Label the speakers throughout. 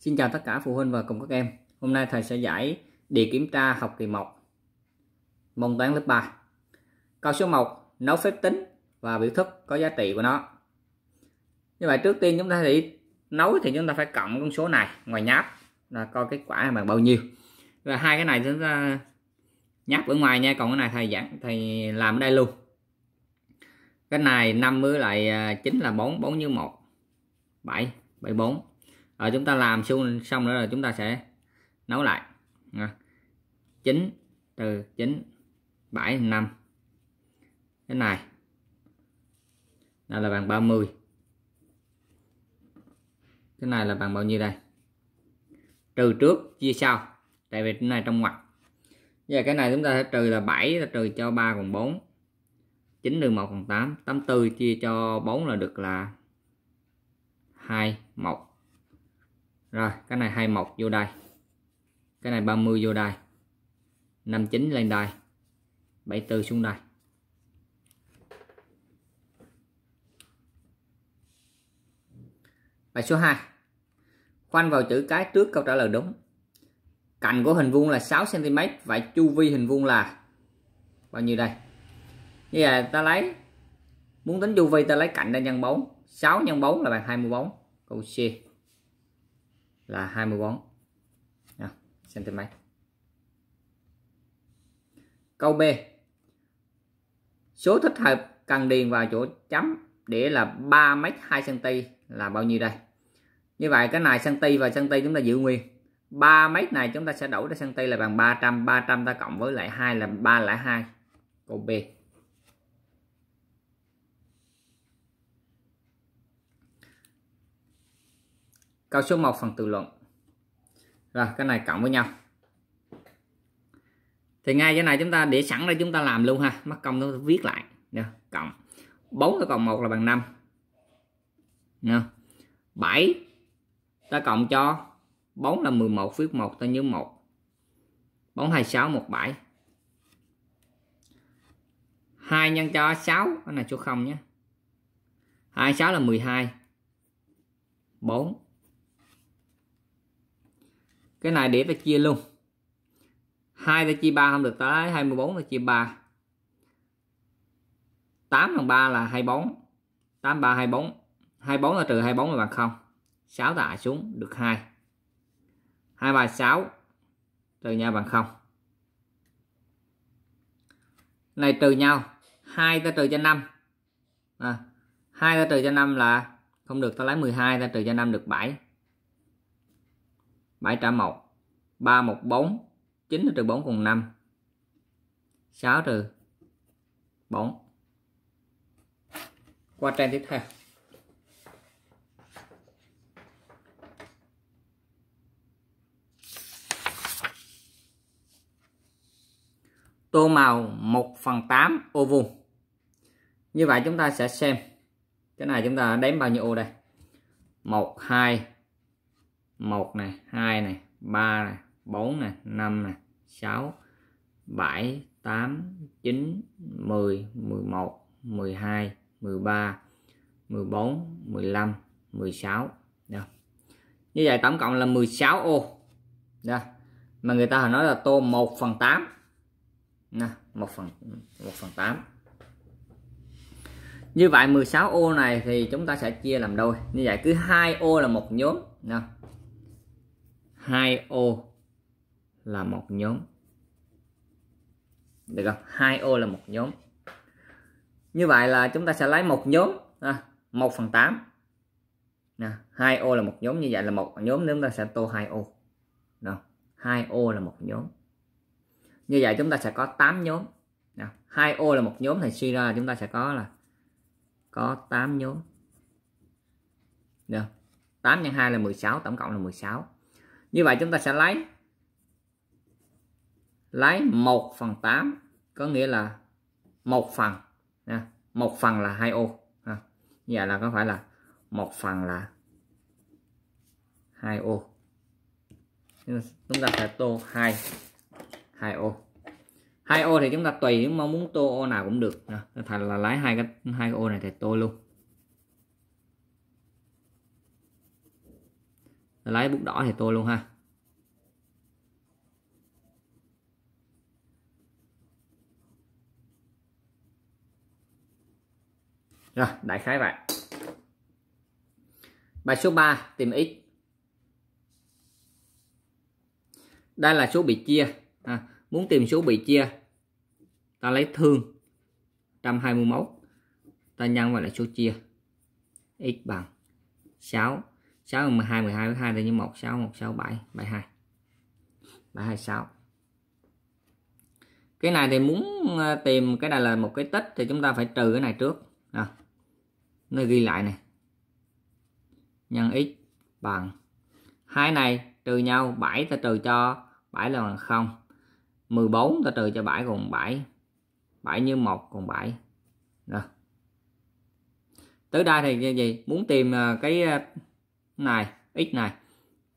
Speaker 1: Xin chào tất cả phụ huynh và cùng các em. Hôm nay thầy sẽ giải đề kiểm tra học kỳ 1 môn toán lớp 3. Câu số 1 nấu phép tính và biểu thức có giá trị của nó. Như vậy trước tiên chúng ta thì nấu thì chúng ta phải cộng con số này ngoài nháp là coi kết quả bằng bao nhiêu. Và hai cái này chúng ta nháp ở ngoài nha, còn cái này thầy giảng thầy làm ở đây luôn. Cái này 5 với lại 9 à, là 4, 4 như 1. 7, 74 rồi chúng ta làm xong xong nữa là chúng ta sẽ nấu lại chín từ chín bảy năm cái này đây là bằng 30 cái này là bằng bao nhiêu đây trừ trước chia sau tại vì cái này trong ngoặc giờ cái này chúng ta sẽ trừ là 7 là trừ cho 3 còn 4 9 trừ 1 còn 8 84 chia cho 4 là được là 2 1 rồi cái này 21 vô đây cái này 30 vô đây 59 lên đây 74 xuống đây bài số 2 khoanh vào chữ cái trước câu trả lời đúng cạnh của hình vuông là 6 cm vậy chu vi hình vuông là bao nhiêu đây như vậy ta lấy muốn tính chu vi ta lấy cạnh ra nhân 4 6 nhân 4 là bằng 24 câu C là 24 à, cm câu B số thích hợp cần điền vào chỗ chấm để là 3 m 2 cm là bao nhiêu đây như vậy cái này cm và cm chúng ta giữ nguyên 3 m này chúng ta sẽ đổi ra cm là bằng 300 300 ta cộng với lại 2 là 302 câu B câu số 1 phần tự luận rồi cái này cộng với nhau thì ngay cái này chúng ta để sẵn đây chúng ta làm luôn ha mất công nó viết lại nha cộng 4 ta cộng 1 là bằng 5 nha 7 ta cộng cho 4 là 11 viết 1 ta nhớ 1 4 2 6 1 7 2 nhân cho 6 cái này số 0 nhé 26 là 12 4 cái này để ta chia luôn hai ta chia ba không được tới 24 ta chia ba 8 bằng 3 là 24 8 3 24 24 là trừ 24 là bằng 0 6 tạ xuống được 2 2 3 6 trừ nhau bằng 0 này trừ nhau 2 ta trừ cho 5 à, 2 ta trừ cho 5 là không được ta lấy 12 ta trừ cho 5 được 7 701 314 9 trừ 4 cùng 5 6 trừ 4 qua trang tiếp theo tô màu 1 phần 8 ô vuông như vậy chúng ta sẽ xem cái này chúng ta đếm bao nhiêu ô đây 1 2 một này hai này ba này bốn này năm này sáu bảy tám chín mười mười một mười hai mười ba mười bốn mười lăm mười sáu như vậy tổng cộng là 16 ô Đó. mà người ta nói là tô 1 phần 8 Nè, 1 phần 1 phần 8 như vậy 16 ô này thì chúng ta sẽ chia làm đôi như vậy cứ hai ô là một nhóm Nè hai ô là một nhóm được không hai ô là một nhóm như vậy là chúng ta sẽ lấy một nhóm à, 1 phần 8 nè, 2 ô là một nhóm như vậy là một nhóm nếu chúng ta sẽ tô 2 ô nè, 2 ô là một nhóm như vậy chúng ta sẽ có 8 nhóm nè, 2 ô là một nhóm thì suy ra chúng ta sẽ có là có 8 nhóm nè, 8 x 2 là 16 tổng cộng là 16 như vậy chúng ta sẽ lấy lấy 1 phần 8 có nghĩa là một phần nha. một phần là hai ô ha. như vậy là có phải là một phần là hai ô chúng ta sẽ tô hai hai ô hai ô thì chúng ta tùy mong muốn tô ô nào cũng được nha. thành là lấy hai cái hai ô này thì tô luôn lấy bút đỏ thì tôi luôn ha rồi đại khái vậy bài số 3 tìm x đây là số bị chia à, muốn tìm số bị chia ta lấy thương 121 ta nhân vào lại số chia x bằng 6 6 12 12 với 2 thì như 1 6 1 6 7 7 2 7 2 6 cái này thì muốn ờ, tìm cái này là một cái tích thì chúng ta phải trừ cái này trước à, nó ghi lại này nhân x bằng hai này trừ nhau 7 ta trừ cho 7 là bằng 0 14 ta trừ cho 7 còn 7 7 như 1 còn 7 rồi tới đây thì như gì muốn tìm ờ, cái ờ, này x này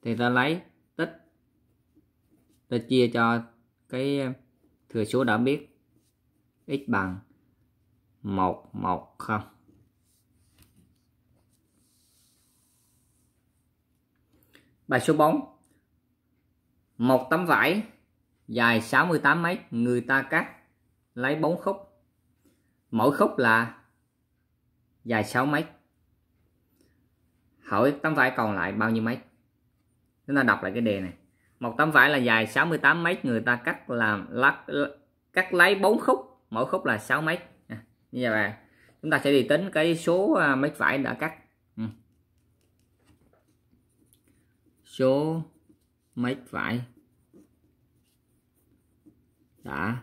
Speaker 1: thì ta lấy tích ta chia cho cái thừa số đã biết x bằng 110 bài số 4 một tấm vải dài 68 mét người ta cắt lấy 4 khúc mỗi khúc là dài 6 mét hỏi tấm vải còn lại bao nhiêu mét chúng ta đọc lại cái đề này một tấm vải là dài 68 mét người ta cắt làm lắc cắt lấy 4 khúc mỗi khúc là 6 mét à, như vậy chúng ta sẽ đi tính cái số à, mét vải đã cắt ừ. số mét vải đã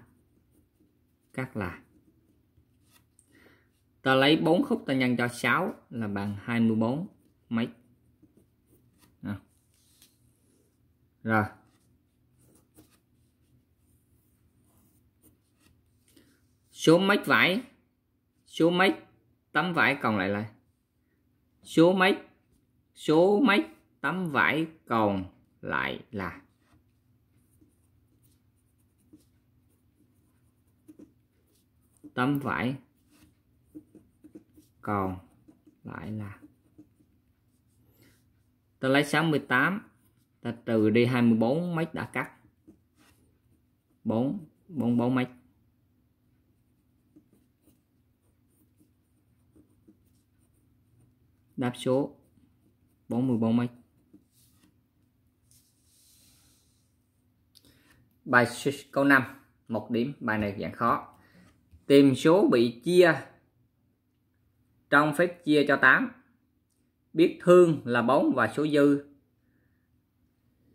Speaker 1: cắt là ta lấy 4 khúc ta nhân cho 6 là bằng 24 máy nào. rồi số mét vải số mét tấm vải còn lại là số mét số mét tấm vải còn lại là tấm vải còn lại là ta lấy 68 ta trừ đi 24 mét đã cắt 4 44 mét đáp số 44 mét bài câu 5 một điểm bài này dạng khó tìm số bị chia trong phép chia cho 8 biết thương là bốn và số dư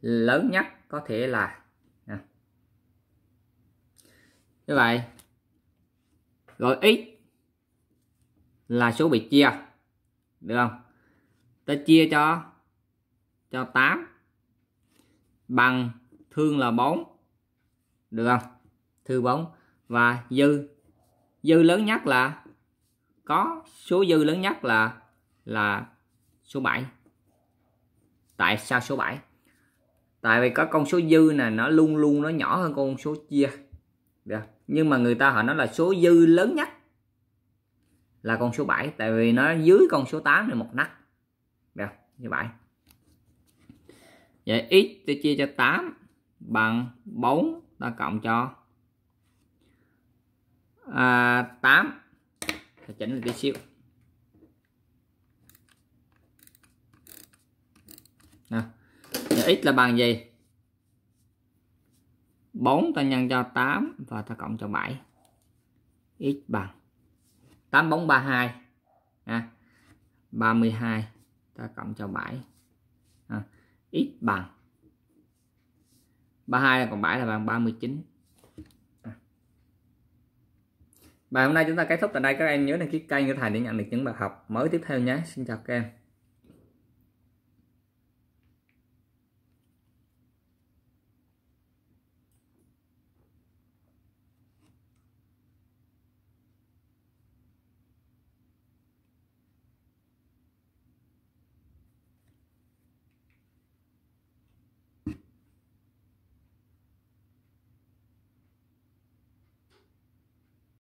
Speaker 1: lớn nhất có thể là à. như vậy rồi x là số bị chia được không ta chia cho cho 8 bằng thương là 4 được không thư 4 và dư dư lớn nhất là có số dư lớn nhất là là số 7 tại sao số 7 tại vì có con số dư nè nó luôn luôn nó nhỏ hơn con số chia yeah. nhưng mà người ta họ nói là số dư lớn nhất là con số 7 tại vì nó dưới con số 8 này một nấc yeah. như vậy vậy x thì chia cho 8 bằng 4 ta cộng cho à, 8 chỉnh lại tí xíu à. x là bằng gì 4 ta nhân cho 8 và ta cộng cho 7 x bằng 8 bóng 32 à, 32 ta cộng cho 7 à, x bằng 32 cộng 7 là bằng 39 bài hôm nay chúng ta kết thúc tại đây các em nhớ đăng ký kênh của thầy để nhận được những bài học mới tiếp theo nhé Xin chào các em